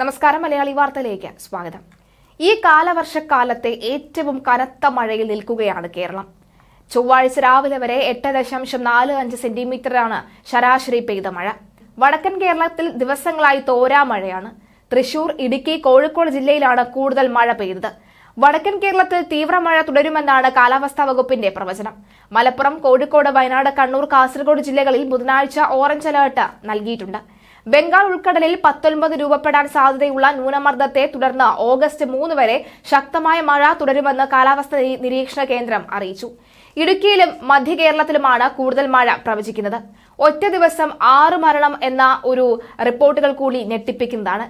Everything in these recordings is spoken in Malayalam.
നമസ്കാരം മലയാളി വാർത്തയിലേക്ക് സ്വാഗതം ഈ കാലവർഷക്കാലത്തെ ഏറ്റവും കനത്ത മഴയിൽ നിൽക്കുകയാണ് കേരളം ചൊവ്വാഴ്ച രാവിലെ വരെ എട്ട് ദശാംശം നാല് അഞ്ച് സെന്റിമീറ്ററാണ് ശരാശരി പെയ്ത മഴ വടക്കൻ കേരളത്തിൽ ദിവസങ്ങളായി തോരാ മഴയാണ് തൃശൂർ ഇടുക്കി കോഴിക്കോട് ജില്ലയിലാണ് കൂടുതൽ മഴ പെയ്തത് വടക്കൻ കേരളത്തിൽ തീവ്രമഴ തുടരുമെന്നാണ് കാലാവസ്ഥാ വകുപ്പിന്റെ പ്രവചനം മലപ്പുറം കോഴിക്കോട് വയനാട് കണ്ണൂർ കാസർഗോഡ് ജില്ലകളിൽ ബുധനാഴ്ച ഓറഞ്ച് അലേർട്ട് നൽകിയിട്ടുണ്ട് ബംഗാൾ ഉൾക്കടലിൽ പത്തൊൻപത് രൂപപ്പെടാൻ സാധ്യതയുള്ള ന്യൂനമർദ്ദത്തെ തുടർന്ന് ഓഗസ്റ്റ് മൂന്ന് വരെ ശക്തമായ മഴ തുടരുമെന്ന് കാലാവസ്ഥാ നിരീക്ഷണ കേന്ദ്രം അറിയിച്ചു ഇടുക്കിയിലും മധ്യ കേരളത്തിലുമാണ് കൂടുതൽ മഴ പ്രവചിക്കുന്നത് ഒറ്റ ദിവസം ആറ് മരണം എന്ന ഒരു റിപ്പോർട്ടുകൾ കൂടി ഞെട്ടിപ്പിക്കുന്നതാണ്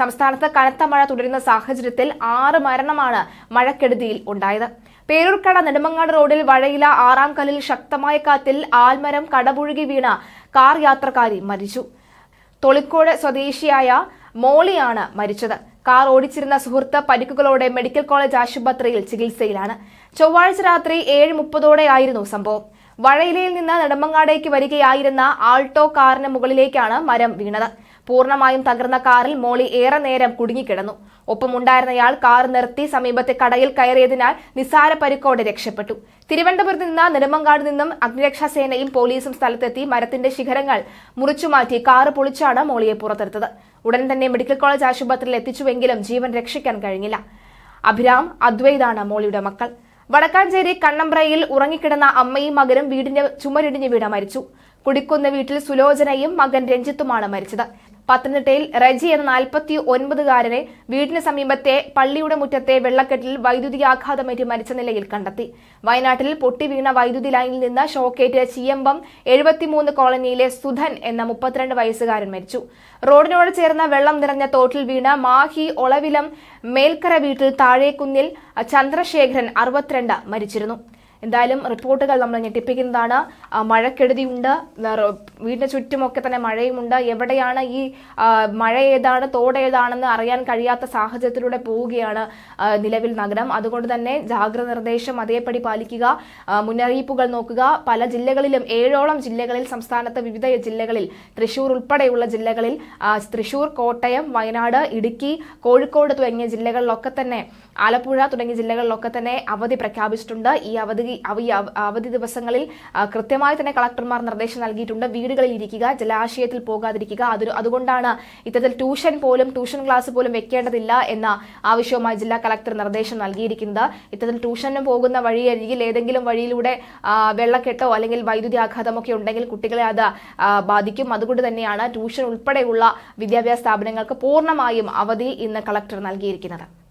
സംസ്ഥാനത്ത് കനത്ത മഴ തുടരുന്ന സാഹചര്യത്തിൽ ആറ് മരണമാണ് മഴക്കെടുതിയിൽ ഉണ്ടായത് പേരൂർക്കട നെടുമങ്ങാട് റോഡിൽ വഴയില ആറാം കല്ലിൽ ശക്തമായ കാറ്റിൽ ആൽമരം കടപുഴുകി വീണ കാർ യാത്രക്കാരി മരിച്ചു തൊളിക്കോട് സ്വദേശിയായ മോളിയാണ് മരിച്ചത് കാർ ഓടിച്ചിരുന്ന സുഹൃത്ത് പരിക്കുകളോടെ മെഡിക്കൽ കോളേജ് ആശുപത്രിയിൽ ചികിത്സയിലാണ് ചൊവ്വാഴ്ച രാത്രി ഏഴ് മുപ്പതോടെയായിരുന്നു സംഭവം വഴയിലയിൽ നിന്ന് നെടുമ്പങ്ങാടേക്ക് വരികയായിരുന്ന ആൾട്ടോ കാറിന് മുകളിലേക്കാണ് മരം വീണത് പൂർണ്ണമായും തകർന്ന കാറിൽ മോളി ഏറെ നേരം കുടുങ്ങിക്കിടന്നു ഒപ്പമുണ്ടായിരുന്നയാൾ കാർ നിർത്തി സമീപത്തെ കടയിൽ കയറിയതിനാൽ നിസാര പരുക്കോടെ രക്ഷപ്പെട്ടു തിരുവനന്തപുരത്ത് നിന്ന് നെടുമങ്ങാട് നിന്നും അഗ്നിരക്ഷാസേനയും പോലീസും സ്ഥലത്തെത്തി മരത്തിന്റെ ശിഖരങ്ങൾ മുറിച്ചുമാറ്റി കാറ് പൊളിച്ചാണ് മോളിയെ പുറത്തെടുത്തത് ഉടൻ തന്നെ മെഡിക്കൽ കോളേജ് ആശുപത്രിയിൽ എത്തിച്ചുവെങ്കിലും ജീവൻ രക്ഷിക്കാൻ കഴിഞ്ഞില്ല അഭിരാം അദ്വൈതാണ് മോളിയുടെ മക്കൾ വടക്കാഞ്ചേരി കണ്ണമ്പ്രയിൽ ഉറങ്ങിക്കിടന്ന അമ്മയും മകനും വീടിന്റെ ചുമരിടിഞ്ഞ് വീണ മരിച്ചു കുടിക്കുന്ന വീട്ടിൽ സുലോചനയും മകൻ രഞ്ജിത്തുമാണ് മരിച്ചത് പത്തനംതിട്ടയിൽ റജി എന്ന നാൽപ്പത്തി ഒൻപതുകാരനെ വീടിന് സമീപത്തെ പള്ളിയുടെ മുറ്റത്തെ വെള്ളക്കെട്ടിൽ വൈദ്യുതി ആഘാതമേറ്റ് മരിച്ച നിലയിൽ കണ്ടെത്തി വയനാട്ടിൽ പൊട്ടിവീണ വൈദ്യുതി ലൈനിൽ നിന്ന് ഷോക്കേറ്റ് ചീയമ്പം എഴുപത്തിമൂന്ന് കോളനിയിലെ സുധൻ എന്ന മുപ്പത്തിരണ്ട് വയസ്സുകാരൻ മരിച്ചു റോഡിനോട് ചേർന്ന വെള്ളം നിറഞ്ഞ തോട്ടിൽ വീണ മാഹി ഒളവിലം മേൽക്കര വീട്ടിൽ താഴേക്കുന്നിൽ ചന്ദ്രശേഖരൻ അറുപത്തിരണ്ട് മരിച്ചിരുന്നു എന്തായാലും റിപ്പോർട്ടുകൾ നമ്മൾ ഞെട്ടിപ്പിക്കുന്നതാണ് മഴക്കെടുതിയുണ്ട് വീടിന് ചുറ്റുമൊക്കെ തന്നെ മഴയുമുണ്ട് എവിടെയാണ് ഈ മഴ ഏതാണ് തോട് ഏതാണെന്ന് അറിയാൻ കഴിയാത്ത സാഹചര്യത്തിലൂടെ പോവുകയാണ് നിലവിൽ നഗരം അതുകൊണ്ട് തന്നെ ജാഗ്രത നിർദ്ദേശം അതേപടി പാലിക്കുക മുന്നറിയിപ്പുകൾ നോക്കുക പല ജില്ലകളിലും ഏഴോളം ജില്ലകളിൽ സംസ്ഥാനത്ത് വിവിധ ജില്ലകളിൽ തൃശൂർ ഉൾപ്പെടെയുള്ള ജില്ലകളിൽ തൃശൂർ കോട്ടയം വയനാട് ഇടുക്കി കോഴിക്കോട് തുടങ്ങിയ ജില്ലകളിലൊക്കെ തന്നെ ആലപ്പുഴ തുടങ്ങിയ ജില്ലകളിലൊക്കെ തന്നെ അവധി പ്രഖ്യാപിച്ചിട്ടുണ്ട് ഈ അവധി ഈ അവധി ദിവസങ്ങളിൽ കൃത്യമായി തന്നെ കളക്ടർമാർ നിർദ്ദേശം നൽകിയിട്ടുണ്ട് വീടുകളിൽ ഇരിക്കുക ജലാശയത്തിൽ പോകാതിരിക്കുക അതുകൊണ്ടാണ് ഇത്തരത്തിൽ ട്യൂഷൻ പോലും ട്യൂഷൻ ക്ലാസ് പോലും വെക്കേണ്ടതില്ല എന്ന ആവശ്യവുമായി ജില്ലാ കളക്ടർ നിർദ്ദേശം നൽകിയിരിക്കുന്നത് ഇത്തരത്തിൽ ട്യൂഷനും പോകുന്ന വഴിയരികിൽ ഏതെങ്കിലും വഴിയിലൂടെ വെള്ളക്കെട്ടോ അല്ലെങ്കിൽ വൈദ്യുതി ആഘാതമൊക്കെ ഉണ്ടെങ്കിൽ കുട്ടികളെ അത് ബാധിക്കും അതുകൊണ്ട് തന്നെയാണ് ട്യൂഷൻ ഉൾപ്പെടെയുള്ള വിദ്യാഭ്യാസ സ്ഥാപനങ്ങൾക്ക് പൂർണ്ണമായും അവധി ഇന്ന് കളക്ടർ നൽകിയിരിക്കുന്നത്